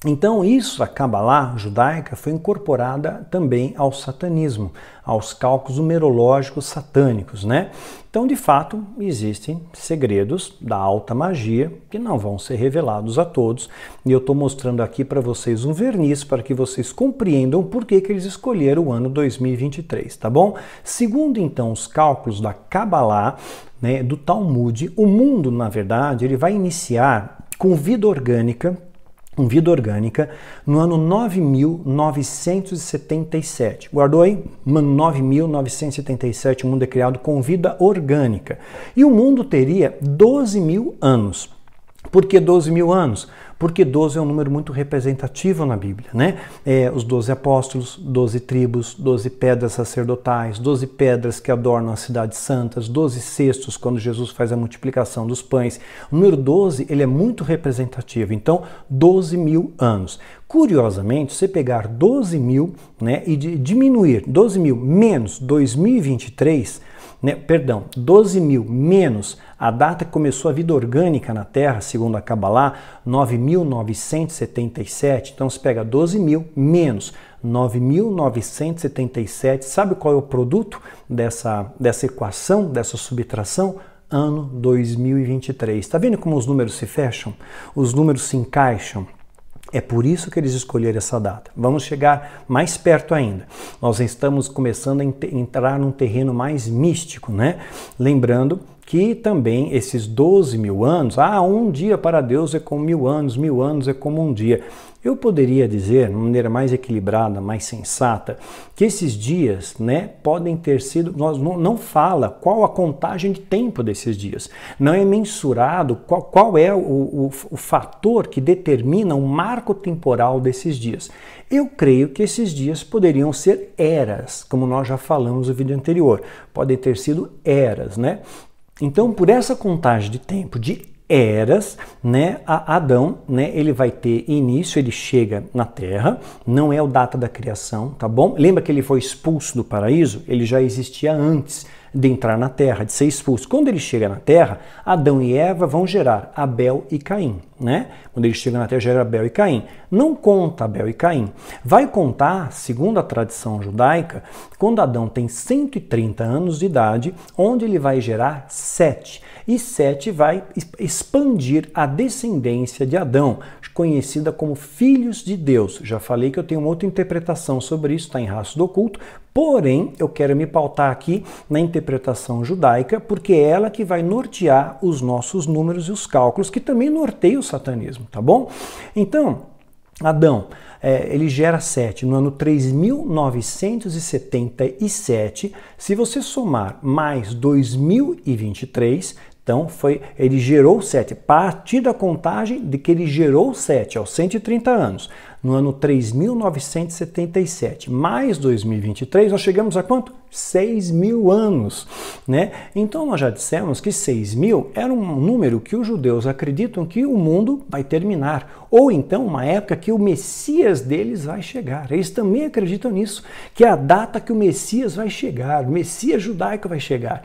Então, isso, a Kabbalah judaica, foi incorporada também ao satanismo, aos cálculos numerológicos satânicos, né? Então, de fato, existem segredos da alta magia que não vão ser revelados a todos, e eu estou mostrando aqui para vocês um verniz para que vocês compreendam por que, que eles escolheram o ano 2023, tá bom? Segundo, então, os cálculos da Kabbalah, né, do Talmud, o mundo, na verdade, ele vai iniciar com vida orgânica com vida orgânica no ano 9977. Guardou aí? 9977 o mundo é criado com vida orgânica. E o mundo teria 12 mil anos. Por que 12 mil anos? porque 12 é um número muito representativo na Bíblia, né? É, os 12 apóstolos, 12 tribos, 12 pedras sacerdotais, 12 pedras que adornam as cidades santas, 12 cestos quando Jesus faz a multiplicação dos pães. O número 12 ele é muito representativo, então 12 mil anos. Curiosamente, se pegar 12 mil né, e diminuir 12 mil menos 2023, né, perdão, 12 mil menos a data que começou a vida orgânica na Terra, segundo a Kabbalah, 9.977. Então se pega 12 mil menos 9.977. Sabe qual é o produto dessa, dessa equação, dessa subtração? Ano 2023. Está vendo como os números se fecham? Os números se encaixam. É por isso que eles escolheram essa data. Vamos chegar mais perto ainda. Nós estamos começando a entrar num terreno mais místico, né? Lembrando que também esses 12 mil anos, ah, um dia para Deus é como mil anos, mil anos é como um dia. Eu poderia dizer, de maneira mais equilibrada, mais sensata, que esses dias né, podem ter sido. Nós não, não fala qual a contagem de tempo desses dias. Não é mensurado qual, qual é o, o, o fator que determina o marco temporal desses dias. Eu creio que esses dias poderiam ser eras, como nós já falamos no vídeo anterior. Podem ter sido eras, né? Então, por essa contagem de tempo de eras, né, a Adão, né, ele vai ter início, ele chega na Terra, não é o data da criação, tá bom? Lembra que ele foi expulso do paraíso? Ele já existia antes de entrar na terra, de ser expulso. Quando ele chega na terra, Adão e Eva vão gerar Abel e Caim, né? Quando ele chega na terra, gera Abel e Caim. Não conta Abel e Caim. Vai contar, segundo a tradição judaica, quando Adão tem 130 anos de idade, onde ele vai gerar Sete e Sete vai expandir a descendência de Adão, conhecida como filhos de Deus. Já falei que eu tenho uma outra interpretação sobre isso, está em Raço do Oculto, porém eu quero me pautar aqui na interpretação judaica, porque é ela que vai nortear os nossos números e os cálculos, que também norteia o satanismo, tá bom? Então, Adão, é, ele gera 7 no ano 3977. Se você somar mais 2023, então foi, ele gerou 7, a partir da contagem de que ele gerou 7 aos 130 anos, no ano 3977, mais 2023, nós chegamos a quanto? 6 mil anos, né? Então nós já dissemos que 6 mil era um número que os judeus acreditam que o mundo vai terminar, ou então uma época que o Messias deles vai chegar. Eles também acreditam nisso, que é a data que o Messias vai chegar, o Messias judaico vai chegar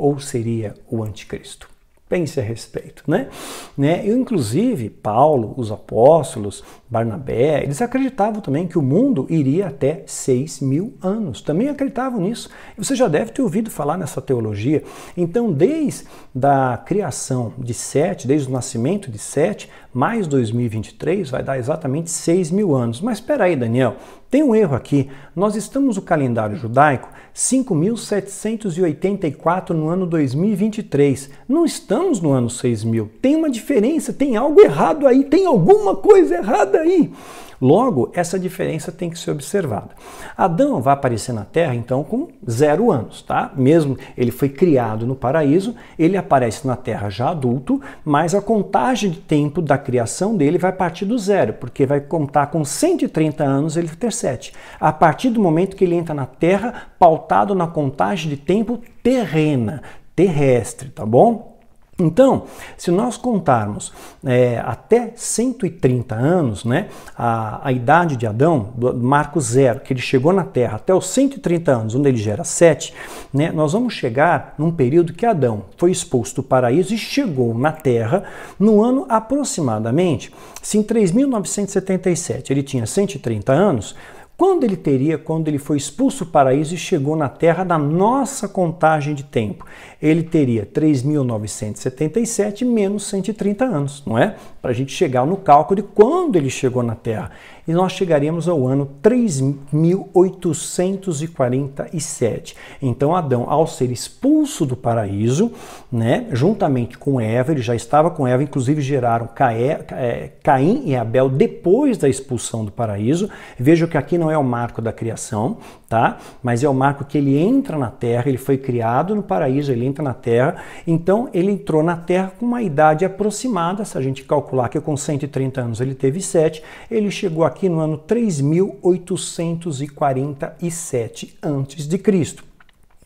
ou seria o anticristo? Pense a respeito, né? né? Eu, inclusive, Paulo, os apóstolos, Barnabé, eles acreditavam também que o mundo iria até 6 mil anos. Também acreditavam nisso. Você já deve ter ouvido falar nessa teologia. Então, desde a criação de Sete, desde o nascimento de Sete, mais 2023 vai dar exatamente 6 mil anos. Mas espera aí, Daniel, tem um erro aqui. Nós estamos no calendário judaico 5.784 no ano 2023. Não estamos no ano 6 mil. Tem uma diferença, tem algo errado aí, tem alguma coisa errada daí? Logo, essa diferença tem que ser observada. Adão vai aparecer na Terra, então, com zero anos, tá? Mesmo ele foi criado no paraíso, ele aparece na Terra já adulto, mas a contagem de tempo da criação dele vai partir do zero, porque vai contar com 130 anos ele ter sete. A partir do momento que ele entra na Terra, pautado na contagem de tempo terrena, terrestre, tá bom? Então, se nós contarmos é, até 130 anos, né, a, a idade de Adão, do marco zero, que ele chegou na Terra, até os 130 anos, onde ele gera 7, né, nós vamos chegar num período que Adão foi exposto do paraíso e chegou na Terra no ano aproximadamente, se em 3.977 ele tinha 130 anos, quando ele teria quando ele foi expulso do paraíso e chegou na terra da nossa contagem de tempo? Ele teria 3.977 menos 130 anos, não é? Para a gente chegar no cálculo de quando ele chegou na terra e nós chegaremos ao ano 3847. Então Adão, ao ser expulso do paraíso, né, juntamente com Eva, ele já estava com Eva, inclusive geraram é, Caim e Abel depois da expulsão do paraíso. Veja que aqui não é o marco da criação, tá? Mas é o marco que ele entra na Terra, ele foi criado no paraíso, ele entra na Terra, então ele entrou na Terra com uma idade aproximada, se a gente calcular que com 130 anos ele teve 7, ele chegou aqui no ano 3847 antes de Cristo.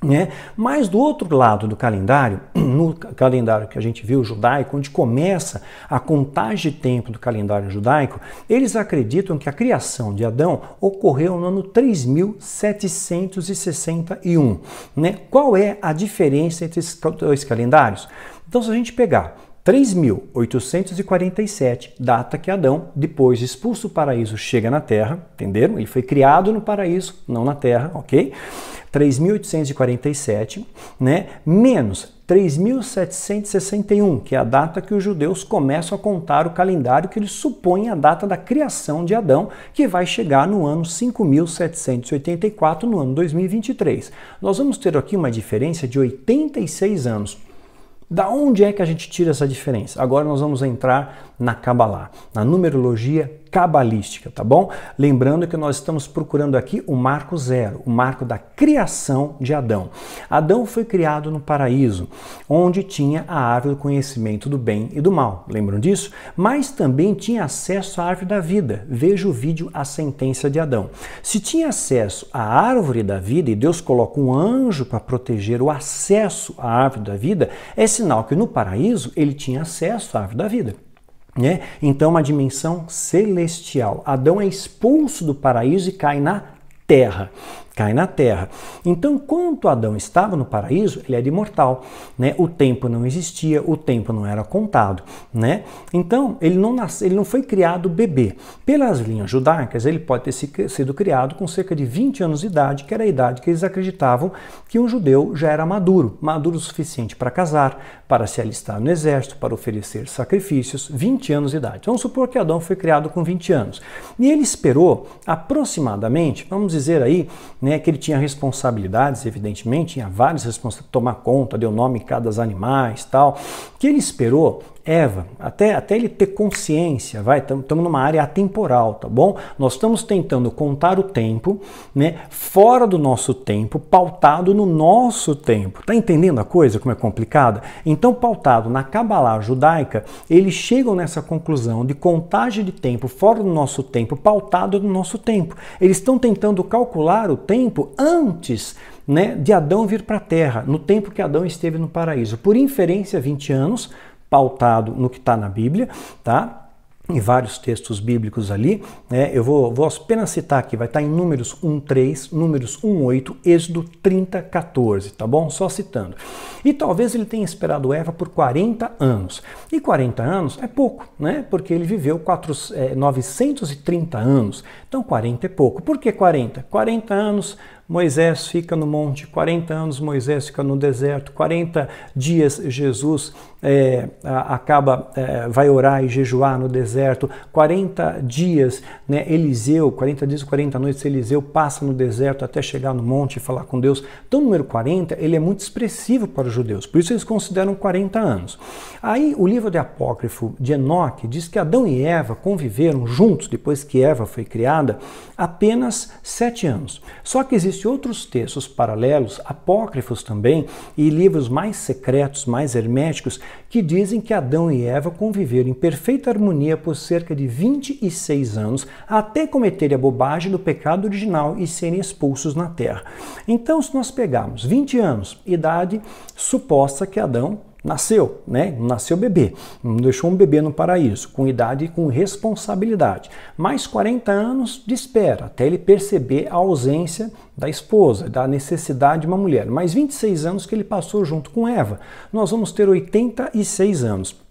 Né? Mas do outro lado do calendário, no calendário que a gente viu judaico, onde começa a contagem de tempo do calendário judaico, eles acreditam que a criação de Adão ocorreu no ano 3761. Né? Qual é a diferença entre esses dois calendários? Então, se a gente pegar 3.847, data que Adão, depois expulso do paraíso, chega na Terra, entenderam? Ele foi criado no paraíso, não na Terra, ok? 3.847, né, menos 3.761, que é a data que os judeus começam a contar o calendário que eles supõem a data da criação de Adão, que vai chegar no ano 5.784, no ano 2023. Nós vamos ter aqui uma diferença de 86 anos. Da onde é que a gente tira essa diferença? Agora nós vamos entrar na Kabbalah, na numerologia cabalística, tá bom? Lembrando que nós estamos procurando aqui o marco zero, o marco da criação de Adão. Adão foi criado no paraíso, onde tinha a árvore do conhecimento do bem e do mal, lembram disso? Mas também tinha acesso à árvore da vida. Veja o vídeo A Sentença de Adão. Se tinha acesso à árvore da vida e Deus coloca um anjo para proteger o acesso à árvore da vida, é sinal que no paraíso ele tinha acesso à árvore da vida. Né? Então, uma dimensão celestial. Adão é expulso do paraíso e cai na terra cai na terra. Então, enquanto Adão estava no paraíso, ele era imortal, né? O tempo não existia, o tempo não era contado, né? Então, ele não nasce, ele não foi criado bebê. Pelas linhas judaicas, ele pode ter sido criado com cerca de 20 anos de idade, que era a idade que eles acreditavam que um judeu já era maduro, maduro o suficiente para casar, para se alistar no exército, para oferecer sacrifícios, 20 anos de idade. Vamos supor que Adão foi criado com 20 anos. E ele esperou aproximadamente, vamos dizer aí, né, que ele tinha responsabilidades, evidentemente, tinha várias responsabilidades, tomar conta, deu nome em cada animais, tal, que ele esperou Eva, até, até ele ter consciência, vai, estamos numa área atemporal, tá bom? Nós estamos tentando contar o tempo, né, fora do nosso tempo, pautado no nosso tempo. Tá entendendo a coisa como é complicada? Então, pautado na Kabbalah judaica, eles chegam nessa conclusão de contagem de tempo fora do nosso tempo, pautado no nosso tempo. Eles estão tentando calcular o tempo antes né, de Adão vir para a Terra, no tempo que Adão esteve no paraíso. Por inferência, 20 anos, pautado no que está na Bíblia, tá? em vários textos bíblicos ali. Né? Eu vou, vou, apenas citar aqui, vai estar tá em Números 1.3, Números 1.8, Êxodo 30.14, tá bom? Só citando. E talvez ele tenha esperado Eva por 40 anos. E 40 anos é pouco, né? Porque ele viveu 4, é, 930 anos. Então 40 é pouco. Por que 40? 40 anos Moisés fica no monte, 40 anos Moisés fica no deserto, 40 dias Jesus é, acaba, é, vai orar e jejuar no deserto, 40 dias, né, Eliseu, 40 dias e 40 noites, Eliseu passa no deserto até chegar no monte e falar com Deus. Então, o número 40, ele é muito expressivo para os judeus, por isso eles consideram 40 anos. Aí, o livro de Apócrifo de Enoque diz que Adão e Eva conviveram juntos, depois que Eva foi criada, apenas sete anos. Só que existem outros textos paralelos, apócrifos também, e livros mais secretos, mais herméticos, que dizem que Adão e Eva conviveram em perfeita harmonia por cerca de 26 anos até cometerem a bobagem do pecado original e serem expulsos na terra. Então, se nós pegarmos 20 anos, idade suposta que Adão nasceu, né? Nasceu bebê, deixou um bebê no paraíso, com idade e com responsabilidade. Mais 40 anos de espera até ele perceber a ausência da esposa, da necessidade de uma mulher. Mais 26 anos que ele passou junto com Eva. Nós vamos ter 86 anos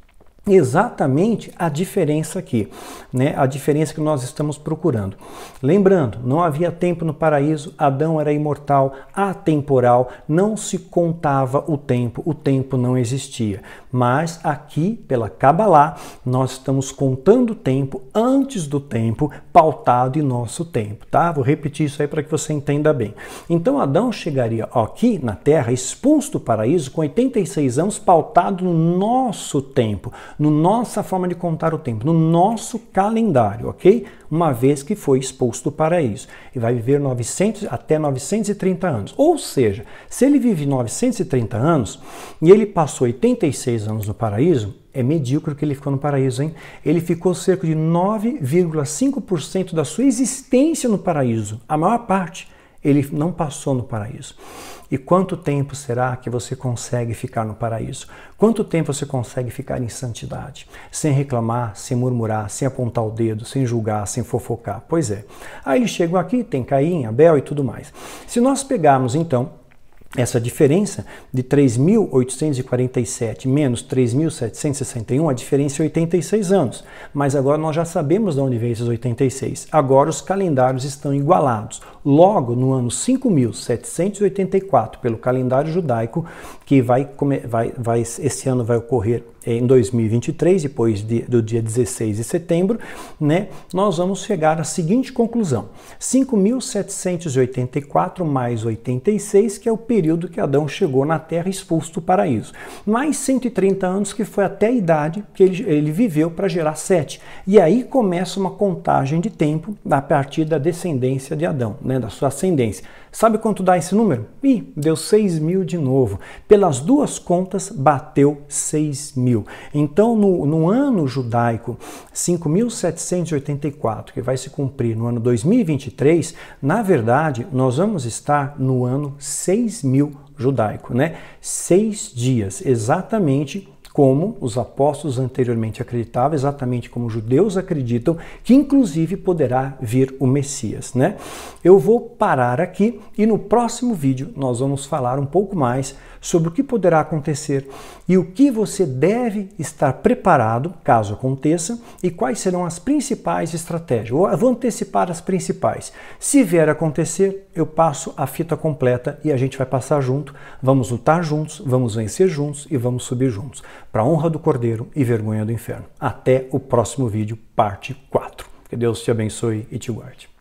exatamente a diferença aqui, né? a diferença que nós estamos procurando. Lembrando, não havia tempo no paraíso, Adão era imortal, atemporal, não se contava o tempo, o tempo não existia. Mas aqui, pela Kabbalah, nós estamos contando o tempo antes do tempo pautado em nosso tempo, tá? Vou repetir isso aí para que você entenda bem. Então Adão chegaria aqui na Terra, expulso do paraíso, com 86 anos, pautado no nosso tempo, no nossa forma de contar o tempo, no nosso calendário, ok? uma vez que foi exposto para isso. E vai viver 900, até 930 anos. Ou seja, se ele vive 930 anos e ele passou 86 anos no paraíso, é medíocre que ele ficou no paraíso, hein? Ele ficou cerca de 9,5% da sua existência no paraíso, a maior parte. Ele não passou no paraíso. E quanto tempo será que você consegue ficar no paraíso? Quanto tempo você consegue ficar em santidade? Sem reclamar, sem murmurar, sem apontar o dedo, sem julgar, sem fofocar? Pois é. Aí eles chegam aqui, tem Caim, Abel e tudo mais. Se nós pegarmos então essa diferença de 3.847 menos 3.761, a diferença é 86 anos. Mas agora nós já sabemos de onde vem esses 86. Agora os calendários estão igualados logo no ano 5784 pelo calendário judaico, que vai, vai, vai esse ano vai ocorrer eh, em 2023, depois de, do dia 16 de setembro, né, nós vamos chegar à seguinte conclusão: 5.784 mais 86, que é o período que Adão chegou na Terra expulso do paraíso, mais 130 anos, que foi até a idade que ele, ele viveu para gerar sete. E aí começa uma contagem de tempo a partir da descendência de Adão. Né? né, da sua ascendência. Sabe quanto dá esse número? Ih, deu 6 mil de novo. Pelas duas contas, bateu 6 mil. Então, no, no ano judaico 5.784, que vai se cumprir no ano 2023, na verdade, nós vamos estar no ano 6 mil judaico, né? Seis dias, exatamente como os apóstolos anteriormente acreditavam, exatamente como os judeus acreditam, que inclusive poderá vir o Messias, né? Eu vou parar aqui e no próximo vídeo nós vamos falar um pouco mais sobre o que poderá acontecer e o que você deve estar preparado caso aconteça e quais serão as principais estratégias. Eu vou antecipar as principais. Se vier acontecer, eu passo a fita completa e a gente vai passar junto. Vamos lutar juntos, vamos vencer juntos e vamos subir juntos. Para honra do Cordeiro e vergonha do inferno. Até o próximo vídeo, parte 4. Que Deus te abençoe e te guarde.